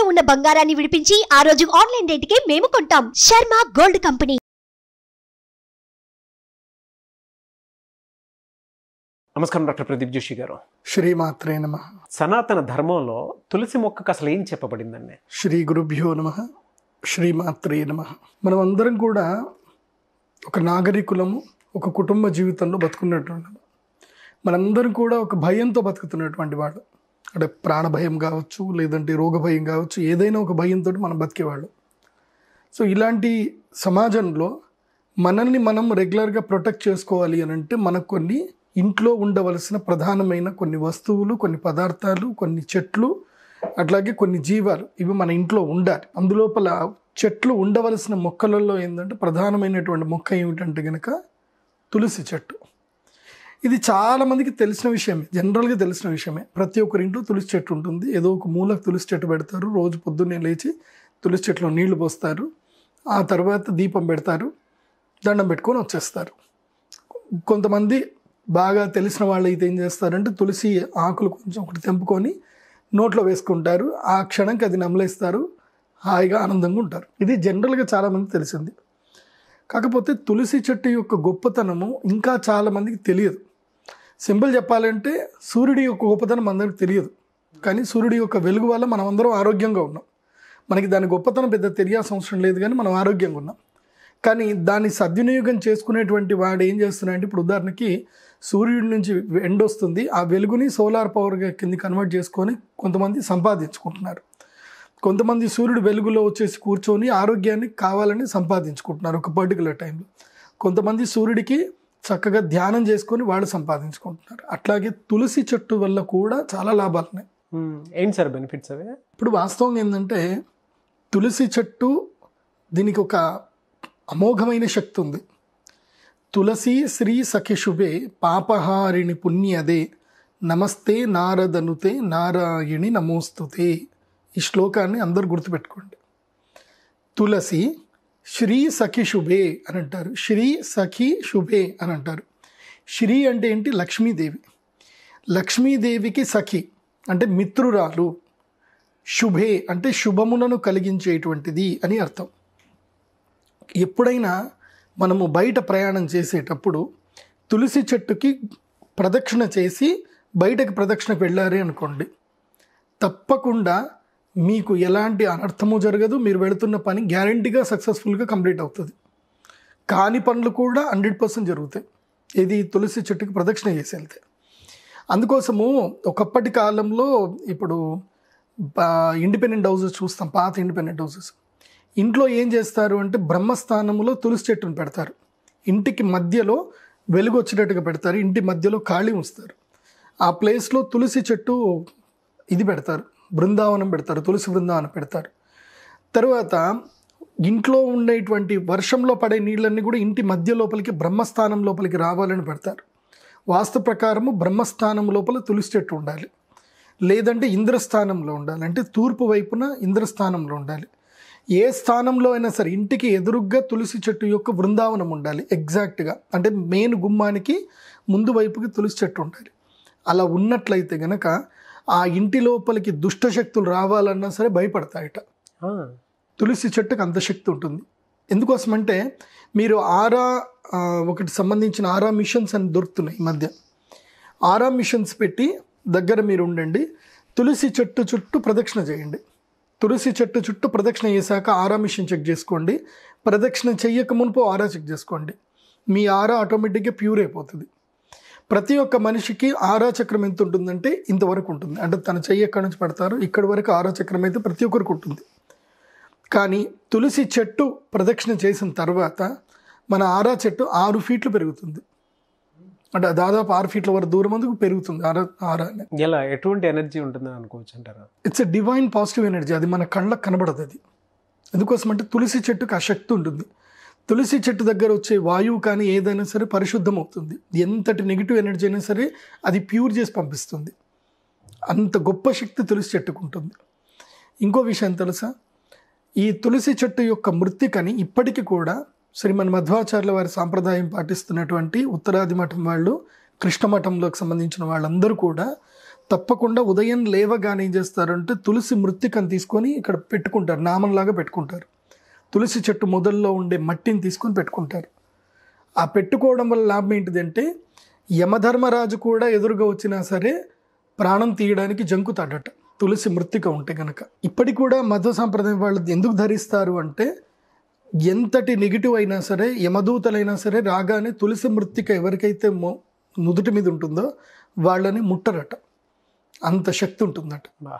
తాకట్టులో ఉన్న బంగారాన్ని విడిపించి ఆ రోజు ఆన్లైన్ రేటుకే మేము కొంటాం శర్మ గోల్డ్ కంపెనీ నమస్కారం డాక్టర్ ప్రదీప్ జోషి గారు శ్రీమాత్రే నమ సనాతన ధర్మంలో తులసి మొక్కకు అసలు ఏం చెప్పబడిందండి శ్రీ గురుభ్యో నమ శ్రీమాత్రే నమ మనం అందరం కూడా ఒక నాగరికులము ఒక కుటుంబ జీవితంలో బతుకున్నటువంటి మనందరం కూడా ఒక భయంతో బతుకుతున్నటువంటి వాళ్ళు అంటే భయం కావచ్చు లేదంటే రోగ భయం కావచ్చు ఏదైనా ఒక భయంతో మనం బతికేవాళ్ళు సో ఇలాంటి సమాజంలో మనల్ని మనం రెగ్యులర్గా ప్రొటెక్ట్ చేసుకోవాలి అని అంటే మనకు కొన్ని ఇంట్లో ఉండవలసిన ప్రధానమైన కొన్ని వస్తువులు కొన్ని పదార్థాలు కొన్ని చెట్లు అట్లాగే కొన్ని జీవాలు ఇవి మన ఇంట్లో ఉండాలి అందులోపల చెట్లు ఉండవలసిన మొక్కలలో ఏంటంటే ప్రధానమైనటువంటి మొక్క ఏమిటంటే కనుక తులసి చెట్టు ఇది చాలామందికి తెలిసిన విషయమే జనరల్గా తెలిసిన విషయమే ప్రతి ఒక్కరి ఇంట్లో తులసి చెట్టు ఉంటుంది ఏదో ఒక మూలకు తులసి చెట్టు పెడతారు రోజు పొద్దున్నే లేచి తులసి చెట్టులో నీళ్లు పోస్తారు ఆ తర్వాత దీపం పెడతారు దండం పెట్టుకొని వచ్చేస్తారు కొంతమంది బాగా తెలిసిన వాళ్ళు అయితే ఏం చేస్తారంటే తులసి ఆకులు కొంచెం ఒకటి తెంపుకొని నోట్లో వేసుకుంటారు ఆ క్షణంకి అది నమలేస్తారు హాయిగా ఆనందంగా ఉంటారు ఇది జనరల్గా చాలామంది తెలిసింది కాకపోతే తులసి చెట్టు యొక్క గొప్పతనము ఇంకా చాలామందికి తెలియదు సింపుల్ చెప్పాలంటే సూర్యుడి యొక్క గొప్పతనం అందరికి తెలియదు కానీ సూర్యుడి యొక్క వెలుగు వల్ల మనం అందరం ఆరోగ్యంగా ఉన్నాం మనకి దాని గొప్పతనం పెద్ద తెలియాల్సిన అవసరం లేదు కానీ మనం ఆరోగ్యంగా ఉన్నాం కానీ దాన్ని సద్వినియోగం చేసుకునేటువంటి వాడు ఏం అంటే ఇప్పుడు ఉదాహరణకి సూర్యుడి నుంచి ఎండ్ వస్తుంది ఆ వెలుగుని సోలార్ పవర్ కింద కన్వర్ట్ చేసుకొని కొంతమంది సంపాదించుకుంటున్నారు కొంతమంది సూర్యుడు వెలుగులో వచ్చేసి కూర్చొని ఆరోగ్యాన్ని కావాలని సంపాదించుకుంటున్నారు ఒక పర్టికులర్ టైంలో కొంతమంది సూర్యుడికి చక్కగా ధ్యానం చేసుకొని వాళ్ళు సంపాదించుకుంటున్నారు అట్లాగే తులసి చెట్టు వల్ల కూడా చాలా లాభాలు ఉన్నాయి ఏంటి సార్ బెనిఫిట్స్ అవి ఇప్పుడు వాస్తవం ఏంటంటే తులసి చెట్టు దీనికి ఒక అమోఘమైన శక్తి ఉంది తులసి శ్రీ సఖిశుభే పాపహారిణి పుణ్యదే నమస్తే నారదనుతే నారాయణి నమోస్తుతే ఈ శ్లోకాన్ని అందరు గుర్తుపెట్టుకోండి తులసి శ్రీ సఖి శుభే అని అంటారు శ్రీ సఖి శుభే అని అంటారు శ్రీ అంటే ఏంటి లక్ష్మీదేవి లక్ష్మీదేవికి సఖి అంటే మిత్రురాలు శుభే అంటే శుభములను కలిగించేటువంటిది అని అర్థం ఎప్పుడైనా మనము బయట ప్రయాణం చేసేటప్పుడు తులసి చెట్టుకి ప్రదక్షిణ చేసి బయటకు ప్రదక్షిణకు వెళ్ళాలి అనుకోండి తప్పకుండా మీకు ఎలాంటి అనర్థము జరగదు మీరు వెళుతున్న పని గ్యారంటీగా సక్సెస్ఫుల్గా కంప్లీట్ అవుతుంది కాని పనులు కూడా హండ్రెడ్ పర్సెంట్ జరుగుతాయి ఇది తులసి చెట్టుకి ప్రదక్షిణ చేసి వెళ్తే అందుకోసము ఒకప్పటి కాలంలో ఇప్పుడు ఇండిపెండెంట్ హౌసెస్ చూస్తాం పాత ఇండిపెండెంట్ హౌసెస్ ఇంట్లో ఏం చేస్తారు అంటే బ్రహ్మస్థానంలో తులసి చెట్టును పెడతారు ఇంటికి మధ్యలో వెలుగు వచ్చేటట్టుగా పెడతారు ఇంటి మధ్యలో ఖాళీ ఉంచుతారు ఆ ప్లేస్లో తులసి చెట్టు ఇది పెడతారు బృందావనం పెడతారు తులసి బృందావనం పెడతారు తర్వాత ఇంట్లో ఉండేటువంటి వర్షంలో పడే నీళ్ళన్నీ కూడా ఇంటి మధ్య లోపలికి బ్రహ్మస్థానం లోపలికి రావాలని పెడతారు వాస్తు ప్రకారము బ్రహ్మస్థానం లోపల తులసి చెట్టు ఉండాలి లేదంటే ఇంద్రస్థానంలో ఉండాలి అంటే తూర్పు వైపున ఇంద్రస్థానంలో ఉండాలి ఏ స్థానంలో అయినా సరే ఇంటికి ఎదురుగ్గా తులసి చెట్టు యొక్క బృందావనం ఉండాలి ఎగ్జాక్ట్గా అంటే మెయిన్ గుమ్మానికి ముందు వైపుకి తులసి చెట్టు ఉండాలి అలా ఉన్నట్లయితే గనక ఆ ఇంటి లోపలికి దుష్ట శక్తులు రావాలన్నా సరే భయపడతాయట తులసి చెట్టుకు అంత శక్తి ఉంటుంది ఎందుకోసమంటే మీరు ఆరా ఒకటి సంబంధించిన ఆరా మిషన్స్ అని దొరుకుతున్నాయి ఈ మధ్య ఆరా మిషన్స్ పెట్టి దగ్గర మీరు ఉండండి తులసి చెట్టు చుట్టూ ప్రదక్షిణ చేయండి తులసి చెట్టు చుట్టూ ప్రదక్షిణ చేశాక ఆరా మిషన్ చెక్ చేసుకోండి ప్రదక్షిణ చెయ్యక మునుపు ఆరా చెక్ చేసుకోండి మీ ఆరా ఆటోమేటిక్గా ప్యూర్ అయిపోతుంది ప్రతి ఒక్క మనిషికి ఆరాచక్రం ఎంత ఉంటుందంటే ఇంతవరకు ఉంటుంది అంటే తన చెయ్యి ఎక్కడి నుంచి పడతారు ఇక్కడి వరకు చక్రం అయితే ప్రతి ఒక్కరికి ఉంటుంది కానీ తులసి చెట్టు ప్రదక్షిణ చేసిన తర్వాత మన ఆరా చెట్టు ఆరు ఫీట్లు పెరుగుతుంది అంటే దాదాపు ఆరు ఫీట్ల వరకు దూరం అందుకు పెరుగుతుంది ఆరా ఆరా ఎలా ఎటువంటి ఎనర్జీ ఉంటుంది అనుకోవచ్చు అంటారా it's a divine positive energy అది మన కళ్ళకు కనబడదు అది ఎందుకోసం అంటే తులసి చెట్టుకు ఆ శక్తి ఉంటుంది తులసి చెట్టు దగ్గర వచ్చే వాయువు కానీ ఏదైనా సరే పరిశుద్ధం అవుతుంది ఎంతటి నెగిటివ్ ఎనర్జీ అయినా సరే అది ప్యూర్ చేసి పంపిస్తుంది అంత గొప్ప శక్తి తులసి చెట్టుకుంటుంది ఇంకో విషయం తెలుసా ఈ తులసి చెట్టు యొక్క మృతికని ఇప్పటికీ కూడా శ్రీమన్ మధ్వాచార్యుల వారి సాంప్రదాయం పాటిస్తున్నటువంటి ఉత్తరాది మఠం వాళ్ళు కృష్ణమఠంలోకి సంబంధించిన వాళ్ళందరూ కూడా తప్పకుండా ఉదయం లేవగానే ఏం చేస్తారంటే తులసి మృతికని తీసుకొని ఇక్కడ పెట్టుకుంటారు నామంలాగా పెట్టుకుంటారు తులసి చెట్టు మొదల్లో ఉండే మట్టిని తీసుకొని పెట్టుకుంటారు ఆ పెట్టుకోవడం వల్ల లాభం ఏంటిదంటే యమధర్మరాజు కూడా ఎదురుగా వచ్చినా సరే ప్రాణం తీయడానికి జంకుతాడట తులసి మృతిక ఉంటే కనుక ఇప్పటికి కూడా మధు సాంప్రదాయం వాళ్ళు ఎందుకు ధరిస్తారు అంటే ఎంతటి నెగిటివ్ అయినా సరే యమదూతలైనా సరే రాగానే తులసి మృతిక ఎవరికైతే మో నుదుటి మీద ఉంటుందో వాళ్ళని ముట్టరట అంత శక్తి ఉంటుందట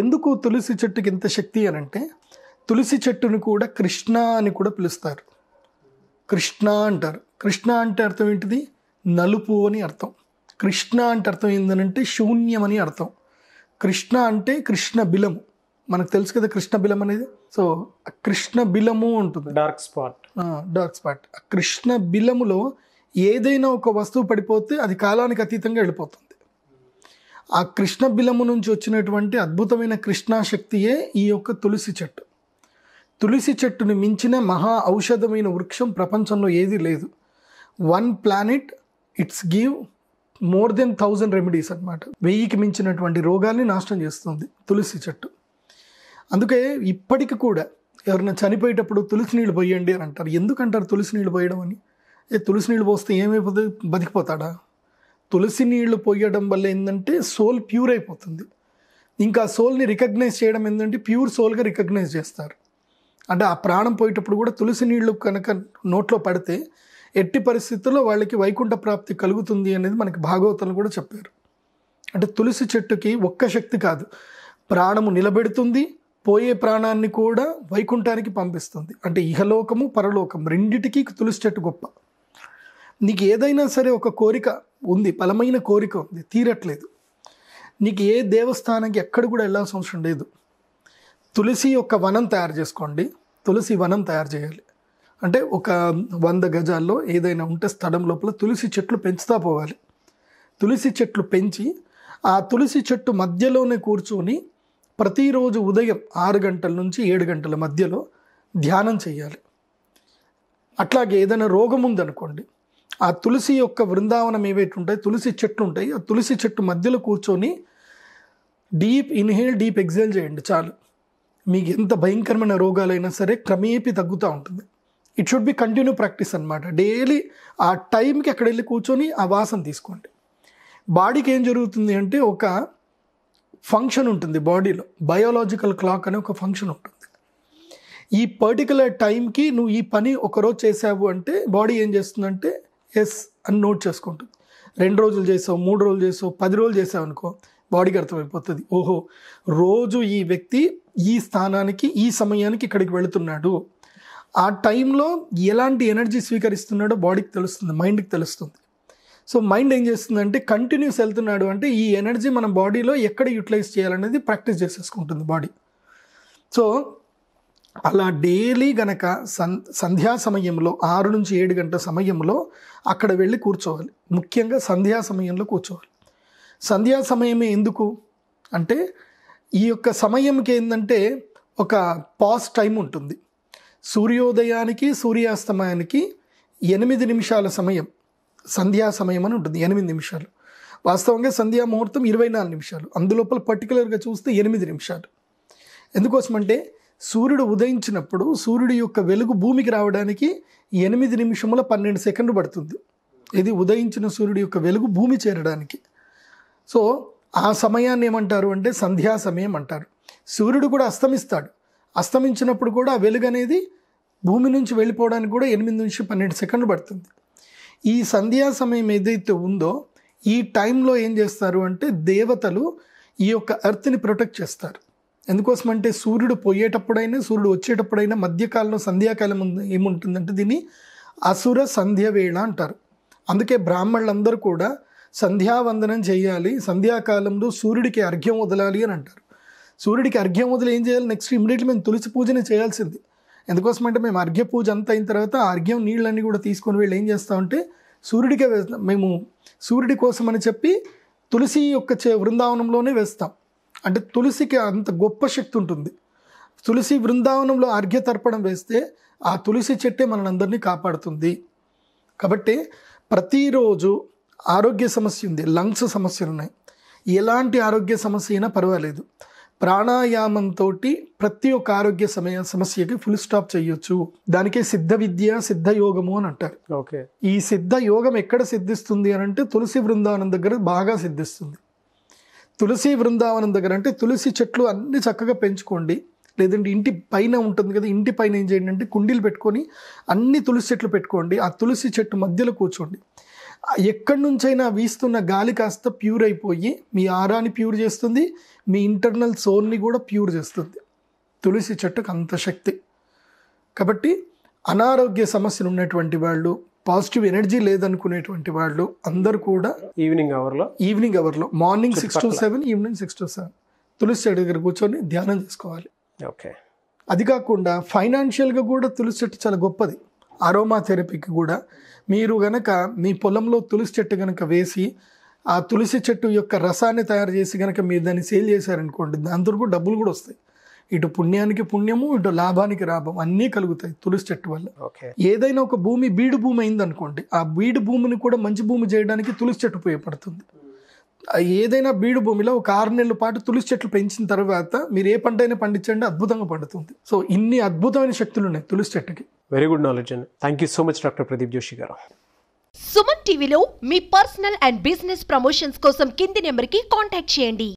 ఎందుకు తులసి చెట్టుకి ఇంత శక్తి అనంటే తులసి చెట్టును కూడా కృష్ణ అని కూడా పిలుస్తారు కృష్ణ అంటారు కృష్ణ అంటే అర్థం ఏంటిది నలుపు అని అర్థం కృష్ణ అంటే అర్థం ఏంటంటే శూన్యం అని అర్థం కృష్ణ అంటే కృష్ణ బిలము మనకు తెలుసు కదా కృష్ణ బిలం అనేది సో కృష్ణ బిలము ఉంటుంది డార్క్ స్పాట్ డార్క్ స్పాట్ కృష్ణ బిలములో ఏదైనా ఒక వస్తువు పడిపోతే అది కాలానికి అతీతంగా వెళ్ళిపోతుంది ఆ కృష్ణ బిలము నుంచి వచ్చినటువంటి అద్భుతమైన కృష్ణాశక్తియే ఈ యొక్క తులసి చెట్టు తులసి చెట్టును మించిన మహా ఔషధమైన వృక్షం ప్రపంచంలో ఏదీ లేదు one planet it's give more than thousand remedies అనమాట వెయ్యికి మించినటువంటి రోగాల్ని నాశనం చేస్తుంది తులసి చెట్టు అందుకే ఇప్పటికి కూడా ఎవరైనా చనిపోయేటప్పుడు తులసి నీళ్ళు పోయండి అని అంటారు ఎందుకంటారు తులసి నీళ్ళు పోయడం అని ఏ తులసి నీళ్ళు పోస్తే ఏమైపోతుంది బతికిపోతాడా తులసి నీళ్లు పోయడం వల్ల ఏంటంటే సోల్ ప్యూర్ అయిపోతుంది ఇంకా సోల్ని రికగ్నైజ్ చేయడం ఏంటంటే ప్యూర్ సోల్గా రికగ్నైజ్ చేస్తారు అంటే ఆ ప్రాణం పోయేటప్పుడు కూడా తులసి నీళ్లు కనుక నోట్లో పడితే ఎట్టి పరిస్థితుల్లో వాళ్ళకి వైకుంఠ ప్రాప్తి కలుగుతుంది అనేది మనకి భాగవతంలో కూడా చెప్పారు అంటే తులసి చెట్టుకి ఒక్క శక్తి కాదు ప్రాణము నిలబెడుతుంది పోయే ప్రాణాన్ని కూడా వైకుంఠానికి పంపిస్తుంది అంటే ఇహలోకము పరలోకం రెండింటికి తులసి చెట్టు గొప్ప నీకు ఏదైనా సరే ఒక కోరిక ఉంది బలమైన కోరిక ఉంది తీరట్లేదు నీకు ఏ దేవస్థానానికి ఎక్కడ కూడా వెళ్ళాల్సిన అవసరం లేదు తులసి యొక్క వనం తయారు చేసుకోండి తులసి వనం తయారు చేయాలి అంటే ఒక వంద గజాల్లో ఏదైనా ఉంటే స్థలం లోపల తులసి చెట్లు పెంచుతా పోవాలి తులసి చెట్లు పెంచి ఆ తులసి చెట్టు మధ్యలోనే కూర్చొని ప్రతిరోజు ఉదయం ఆరు గంటల నుంచి ఏడు గంటల మధ్యలో ధ్యానం చేయాలి అట్లాగే ఏదైనా రోగం ఉందనుకోండి ఆ తులసి యొక్క బృందావనం ఏవైతే ఉంటాయి తులసి చెట్లు ఉంటాయి ఆ తులసి చెట్టు మధ్యలో కూర్చొని డీప్ ఇన్హేల్ డీప్ ఎగ్జేల్ చేయండి చాలు మీకు ఎంత భయంకరమైన రోగాలైనా సరే క్రమేపీ తగ్గుతూ ఉంటుంది it should be continue practice అనమాట డైలీ ఆ టైంకి అక్కడ వెళ్ళి కూర్చొని ఆ వాసన తీసుకోండి బాడీకి ఏం జరుగుతుంది అంటే ఒక ఫంక్షన్ ఉంటుంది బాడీలో బయోలాజికల్ క్లాక్ అనే ఒక ఫంక్షన్ ఉంటుంది ఈ పర్టికులర్ టైంకి నువ్వు ఈ పని ఒకరోజు చేసావు అంటే బాడీ ఏం చేస్తుందంటే ఎస్ అని నోట్ చేసుకుంటుంది రెండు రోజులు చేసావు మూడు రోజులు చేసావు పది రోజులు చేసావు అనుకో బాడీకి అర్థమైపోతుంది ఓహో రోజు ఈ వ్యక్తి ఈ స్థానానికి ఈ సమయానికి ఇక్కడికి వెళుతున్నాడు ఆ టైంలో ఎలాంటి ఎనర్జీ స్వీకరిస్తున్నాడో బాడీకి తెలుస్తుంది మైండ్కి తెలుస్తుంది సో మైండ్ ఏం చేస్తుందంటే కంటిన్యూస్ వెళ్తున్నాడు అంటే ఈ ఎనర్జీ మన బాడీలో ఎక్కడ యూటిలైజ్ చేయాలనేది ప్రాక్టీస్ చేసేసుకుంటుంది బాడీ సో అలా డైలీ గనక సన్ సంధ్యా సమయంలో ఆరు నుంచి ఏడు గంటల సమయంలో అక్కడ వెళ్ళి కూర్చోవాలి ముఖ్యంగా సంధ్యా సమయంలో కూర్చోవాలి సంధ్యా సమయమే ఎందుకు అంటే ఈ యొక్క సమయంకి ఏంటంటే ఒక పాస్ టైం ఉంటుంది సూర్యోదయానికి సూర్యాస్తమయానికి ఎనిమిది నిమిషాల సమయం సంధ్యా సమయం అని ఉంటుంది ఎనిమిది నిమిషాలు వాస్తవంగా సంధ్యా ముహూర్తం ఇరవై నాలుగు నిమిషాలు అందులోపల పర్టికులర్గా చూస్తే ఎనిమిది నిమిషాలు ఎందుకోసమంటే సూర్యుడు ఉదయించినప్పుడు సూర్యుడి యొక్క వెలుగు భూమికి రావడానికి ఎనిమిది నిమిషముల పన్నెండు సెకండ్లు పడుతుంది ఇది ఉదయించిన సూర్యుడి యొక్క వెలుగు భూమి చేరడానికి సో ఆ సమయాన్ని ఏమంటారు అంటే సంధ్యా సమయం అంటారు సూర్యుడు కూడా అస్తమిస్తాడు అస్తమించినప్పుడు కూడా వెలుగు అనేది భూమి నుంచి వెళ్ళిపోవడానికి కూడా ఎనిమిది నుంచి పన్నెండు సెకండ్లు పడుతుంది ఈ సంధ్యా సమయం ఏదైతే ఉందో ఈ టైంలో ఏం చేస్తారు అంటే దేవతలు ఈ యొక్క అర్త్ని ప్రొటెక్ట్ చేస్తారు ఎందుకోసం అంటే సూర్యుడు పోయేటప్పుడైనా సూర్యుడు వచ్చేటప్పుడైనా మధ్యకాలంలో సంధ్యాకాలం ఏముంటుందంటే దీన్ని అసుర సంధ్య వేళ అంటారు అందుకే బ్రాహ్మణులందరూ కూడా సంధ్యావందనం చేయాలి సంధ్యాకాలంలో సూర్యుడికి అర్ఘ్యం వదలాలి అని అంటారు సూర్యుడికి అర్ఘ్యం వదిలి ఏం చేయాలి నెక్స్ట్ ఇమీడియట్లీ మేము తులసి పూజని చేయాల్సింది ఎందుకోసం అంటే మేము అర్ఘ్య పూజ అంత అయిన తర్వాత అర్ఘ్యం నీళ్ళన్నీ కూడా తీసుకొని వెళ్ళి ఏం చేస్తామంటే సూర్యుడికే వేస్తాం మేము సూర్యుడి కోసం అని చెప్పి తులసి యొక్క చే బృందావనంలోనే వేస్తాం అంటే తులసికి అంత గొప్ప శక్తి ఉంటుంది తులసి బృందావనంలో అర్ఘ్య తర్పణం వేస్తే ఆ తులసి చెట్టే మనందరినీ కాపాడుతుంది కాబట్టి ప్రతిరోజు ఆరోగ్య సమస్య ఉంది లంగ్స్ సమస్యలు ఉన్నాయి ఎలాంటి ఆరోగ్య సమస్య అయినా పర్వాలేదు ప్రాణాయామంతో ప్రతి ఒక్క ఆరోగ్య సమయ సమస్యకి ఫుల్ స్టాప్ చేయొచ్చు దానికే సిద్ధ విద్య సిద్ధ యోగము అని అంటారు ఓకే ఈ సిద్ధ యోగం ఎక్కడ సిద్ధిస్తుంది అని అంటే తులసి బృందావనం దగ్గర బాగా సిద్ధిస్తుంది తులసి బృందావనం దగ్గర అంటే తులసి చెట్లు అన్ని చక్కగా పెంచుకోండి లేదంటే ఇంటి పైన ఉంటుంది కదా ఇంటి పైన ఏం చేయండి అంటే కుండీలు పెట్టుకొని అన్ని తులసి చెట్లు పెట్టుకోండి ఆ తులసి చెట్టు మధ్యలో కూర్చోండి ఎక్కడి నుంచైనా వీస్తున్న గాలి కాస్త ప్యూర్ అయిపోయి మీ ఆరాన్ని ప్యూర్ చేస్తుంది మీ ఇంటర్నల్ సోల్ని కూడా ప్యూర్ చేస్తుంది తులసి చెట్టుకు అంత శక్తి కాబట్టి అనారోగ్య సమస్యలు ఉన్నటువంటి వాళ్ళు పాజిటివ్ ఎనర్జీ లేదనుకునేటువంటి వాళ్ళు అందరు కూడా ఈవినింగ్ అవర్లో ఈవినింగ్ అవర్లో morning six to seven evening six to seven తులసి చెట్టు దగ్గర కూర్చొని ధ్యానం చేసుకోవాలి ఓకే అది కాకుండా ఫైనాన్షియల్గా కూడా తులసి చెట్టు చాలా గొప్పది అరోమా థెరపీకి కూడా మీరు గనక మీ పొలంలో తులసి చెట్టు కనుక వేసి ఆ తులసి చెట్టు యొక్క రసాన్ని తయారు చేసి కనుక మీరు దాన్ని సేల్ చేశారనుకోండి దాని దొరకు డబ్బులు కూడా వస్తాయి ఇటు పుణ్యానికి పుణ్యము ఇటు లాభానికి లాభం అన్నీ కలుగుతాయి తులసి చెట్టు వల్ల ఏదైనా ఒక భూమి బీడు భూమి అయిందనుకోండి ఆ బీడు భూమిని కూడా మంచి భూమి చేయడానికి తులసి చెట్టు ఉపయోగపడుతుంది ఏదైనా బీడు భూమిలో ఒక ఆరు నెలల పాటు తులసి చెట్లు పెంచిన తర్వాత మీరు ఏ పంట అయినా పండించండి అద్భుతంగా పండుతుంది సో ఇన్ని అద్భుతమైన శక్తులు ఉన్నాయి తులసి చెట్టుకి వెరీ గుడ్ నాలెడ్జ్ అండి thank you so much doctor Pradeep Joshi garu Suman టీవీలో మీ పర్సనల్ అండ్ బిజినెస్ ప్రమోషన్స్ కోసం కింది నెంబర్కి కాంటాక్ట్ చేయండి